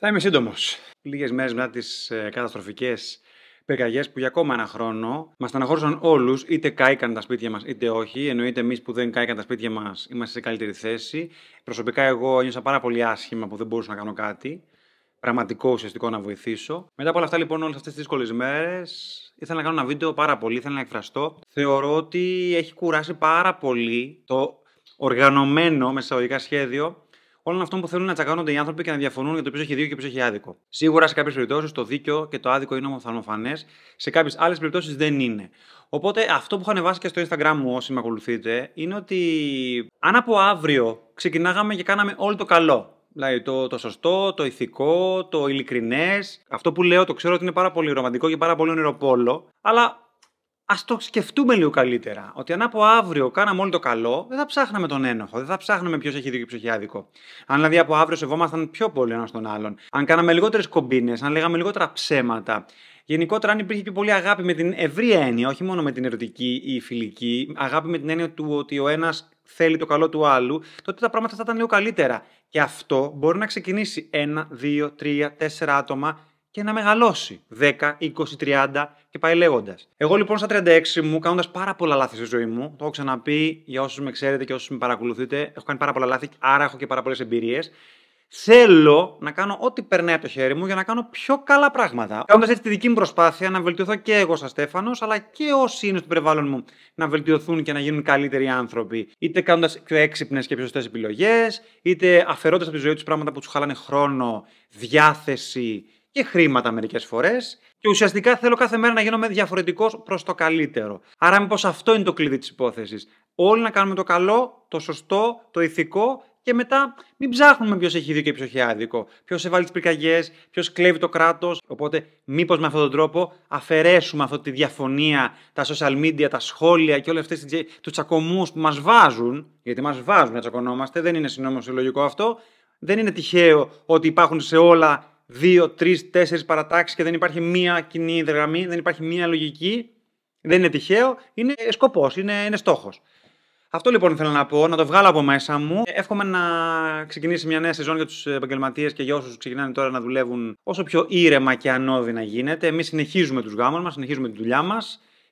Θα είμαι σύντομος. Λίγες μέρες μετά τις ε, καταστροφικές πυρκαγιές που για ακόμα ένα χρόνο μας ταναχώρησαν όλους, είτε κάηκαν τα σπίτια μας είτε όχι. Εννοείται, εμείς που δεν κάηκαν τα σπίτια μας είμαστε σε καλύτερη θέση. Προσωπικά, εγώ ένιωσα πάρα πολύ άσχημα που δεν μπορούσα να κάνω κάτι. Πραγματικό ουσιαστικό να βοηθήσω. Μετά από όλα αυτά, λοιπόν, όλες αυτές τις δύσκολες μέρες, ήθελα να κάνω ένα βίντεο πάρα πολύ, ήθελα να εκφραστώ. Θεωρώ ότι έχει κουράσει πάρα πολύ το οργανωμένο μεσαγωγικά σχέδιο όλων αυτών που θέλουν να τσακώνονται οι άνθρωποι και να διαφωνούν για το ποιος έχει δίκιο και ποιος έχει άδικο. Σίγουρα σε κάποιες περιπτώσεις το δίκιο και το άδικο είναι ομοφανέ, σε κάποιες άλλες περιπτώσεις δεν είναι. Οπότε αυτό που είχα ανεβάσει και στο Instagram μου όσοι με ακολουθείτε είναι ότι αν από αύριο ξεκινάγαμε και κάναμε όλο το καλό. Δηλαδή το, το σωστό, το ηθικό, το ειλικρινές. Αυτό που λέω το ξέρω ότι είναι πάρα πολύ ρομαντικό και πάρα πολύ ονειροπόλο. Αλλά Ας το σκεφτούμε λίγο καλύτερα. Ότι αν από αύριο κάναμε όλο το καλό, δεν θα ψάχναμε τον ένοχο, δεν θα ψάχναμε ποιος έχει δίκιο και ποιος άδικο. Αν δηλαδή από αύριο σεβόμασταν πιο πολύ ένας τον άλλον, αν κάναμε λιγότερες κομπίνες, αν λέγαμε λιγότερα ψέματα, Γενικότερα, αν υπήρχε πιο πολύ αγάπη με την ευρία έννοια, όχι μόνο με την ερωτική ή φιλική, αγάπη με την έννοια του ότι ο ένας θέλει το καλό του άλλου, τότε τα πράγματα θα ήταν λίγο καλύτερα. Και αυτό μπορεί να ξεκινήσει ένα, δύο, τρία, τέσσερα άτομα και να μεγαλώσει 10, 20, 30 και πάει λέγοντας. Εγώ λοιπόν στα 36 μου, κάνοντας πάρα πολλά λάθη στη ζωή μου, το έχω ξαναπεί για όσους με ξέρετε και όσους με παρακολουθείτε, έχω κάνει πάρα πολλά λάθη, άρα έχω και πάρα πολλές εμπειρίες. Θέλω να κάνω ό,τι περνάει από το χέρι μου για να κάνω πιο καλά πράγματα. Κάνοντας έτσι τη δική μου προσπάθεια να βελτιωθώ και εγώ σαν Στέφανος, αλλά και όσοι είναι στο περιβάλλον μου να βελτιωθούν και να γίνουν καλύτεροι άνθρωποι. Είτε κάνοντας πιο έξυπνες και πιο σωστές επιλογές, είτε αφαιρώντας από τη ζωή τους πράγματα που τους χαλάνε χρόνο, διάθεση και χρήματα μερικές φορές. Και ουσιαστικά θέλω κάθε μέρα να γίνομαι διαφορετικός προς το καλύτερο. Άρα, μήπως αυτό είναι το κλειδί της υπόθεσης. Όλοι να κάνουμε το καλό, το σωστό, το ηθικό και μετά μην ψάχνουμε ποιος έχει δίκιο και ποιος έχει άδικο. Ποιος σε βάλει τις πυρκαγιές, ποιος κλέβει το κράτος. Οπότε, μήπως με αυτόν τον τρόπο αφαιρέσουμε αυτή τη διαφωνία, τα social media, τα σχόλια και όλες αυτές τους τσακωμούς που μας βάζουν. Γιατί μας βάζουν να τσακωνόμαστε, δεν είναι συνόμο συλλογικό αυτό. Δεν είναι τυχαίο ότι υπάρχουν σε όλα δύο, τρεις, τέσσερις παρατάξεις και δεν υπάρχει μία κοινή γραμμή, δεν υπάρχει μία λογική, δεν είναι τυχαίο, είναι σκοπός, είναι, είναι στόχος. Αυτό λοιπόν θέλω να πω, να το βγάλω από μέσα μου. Εύχομαι να ξεκινήσει μια νέα σεζόν για τους επαγγελματίες και για όσους ξεκινάνε τώρα να δουλεύουν όσο πιο ήρεμα και ανώδυνα γίνεται. Εμείς συνεχίζουμε τους γάμους μας, συνεχίζουμε τη δουλειά μας.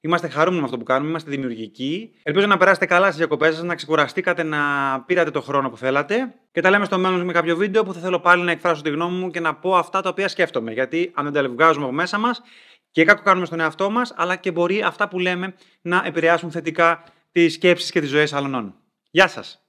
Είμαστε χαρούμενοι με αυτό που κάνουμε, είμαστε δημιουργικοί. Ελπίζω να περάσετε καλά στις διακοπές σας, να ξεκουραστήκατε, να πήρατε το χρόνο που θέλατε. Και τα λέμε στο μέλλον με κάποιο βίντεο που θα θέλω πάλι να εκφράσω τη γνώμη μου και να πω αυτά τα οποία σκέφτομαι. Γιατί αν δεν τα βγάζουμε από μέσα μας και κάπου κάνουμε στον εαυτό μας, αλλά και μπορεί αυτά που λέμε να επηρεάσουν θετικά τις σκέψεις και τις ζωές άλλων. Γεια σας!